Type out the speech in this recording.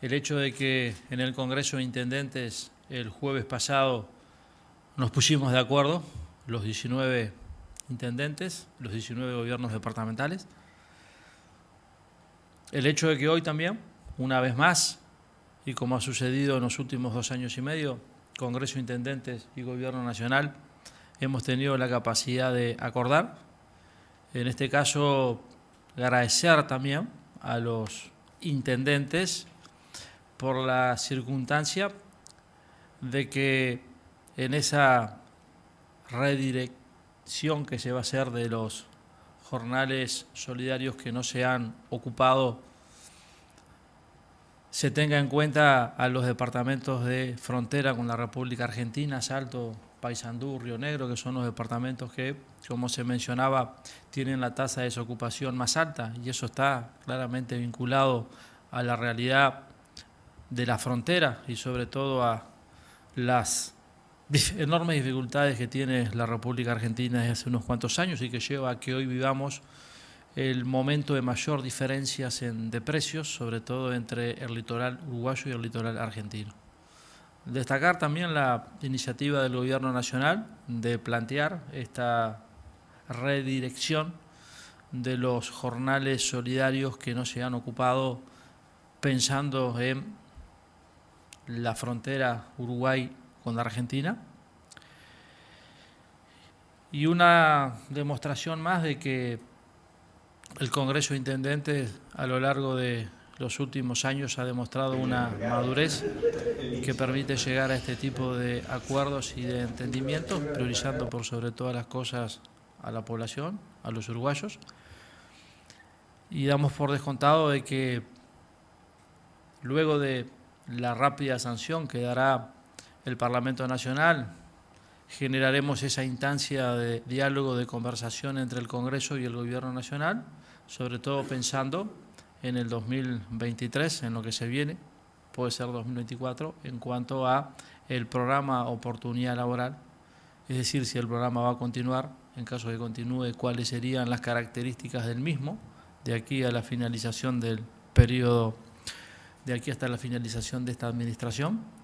el hecho de que en el Congreso de Intendentes el jueves pasado nos pusimos de acuerdo, los 19 intendentes, los 19 gobiernos departamentales, el hecho de que hoy también, una vez más, y como ha sucedido en los últimos dos años y medio, Congreso de Intendentes y Gobierno Nacional, hemos tenido la capacidad de acordar. En este caso, agradecer también a los intendentes por la circunstancia de que en esa redirección que se va a hacer de los jornales solidarios que no se han ocupado, se tenga en cuenta a los departamentos de frontera con la República Argentina, Salto, Paysandú, Río Negro, que son los departamentos que, como se mencionaba, tienen la tasa de desocupación más alta y eso está claramente vinculado a la realidad de la frontera y sobre todo a las enormes dificultades que tiene la República Argentina desde hace unos cuantos años y que lleva a que hoy vivamos el momento de mayor diferencias de precios, sobre todo entre el litoral uruguayo y el litoral argentino. Destacar también la iniciativa del Gobierno Nacional de plantear esta redirección de los jornales solidarios que no se han ocupado pensando en la frontera Uruguay con la Argentina. Y una demostración más de que el Congreso Intendente a lo largo de los últimos años ha demostrado una madurez que permite llegar a este tipo de acuerdos y de entendimientos, priorizando por sobre todas las cosas a la población, a los uruguayos. Y damos por descontado de que luego de la rápida sanción que dará el Parlamento Nacional. Generaremos esa instancia de diálogo, de conversación entre el Congreso y el Gobierno Nacional, sobre todo pensando en el 2023, en lo que se viene, puede ser 2024, en cuanto a el programa Oportunidad Laboral, es decir, si el programa va a continuar, en caso de que continúe, cuáles serían las características del mismo de aquí a la finalización del periodo de aquí hasta la finalización de esta administración.